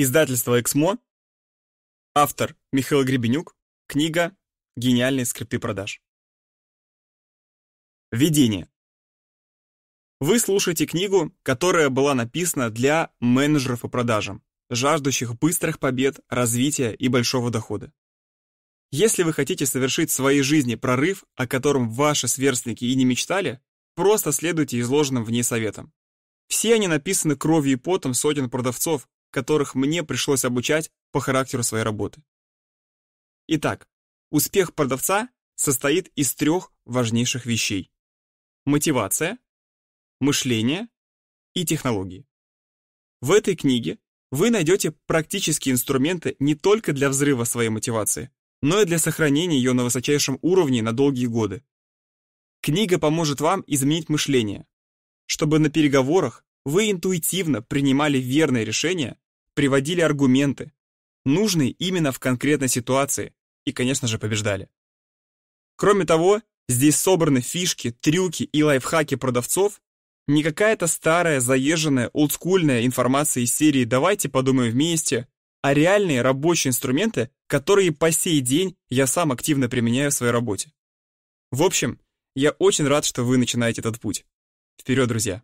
Издательство «Эксмо». Автор Михаил Гребенюк. Книга «Гениальные скрипты продаж». Введение. Вы слушаете книгу, которая была написана для менеджеров по продажам, жаждущих быстрых побед, развития и большого дохода. Если вы хотите совершить в своей жизни прорыв, о котором ваши сверстники и не мечтали, просто следуйте изложенным в ней советам. Все они написаны кровью и потом сотен продавцов, которых мне пришлось обучать по характеру своей работы. Итак, успех продавца состоит из трех важнейших вещей. Мотивация, мышление и технологии. В этой книге вы найдете практические инструменты не только для взрыва своей мотивации, но и для сохранения ее на высочайшем уровне на долгие годы. Книга поможет вам изменить мышление, чтобы на переговорах вы интуитивно принимали верные решения, приводили аргументы, нужные именно в конкретной ситуации, и, конечно же, побеждали. Кроме того, здесь собраны фишки, трюки и лайфхаки продавцов, не какая-то старая, заезженная, олдскульная информация из серии «Давайте подумаем вместе», а реальные рабочие инструменты, которые по сей день я сам активно применяю в своей работе. В общем, я очень рад, что вы начинаете этот путь. Вперед, друзья!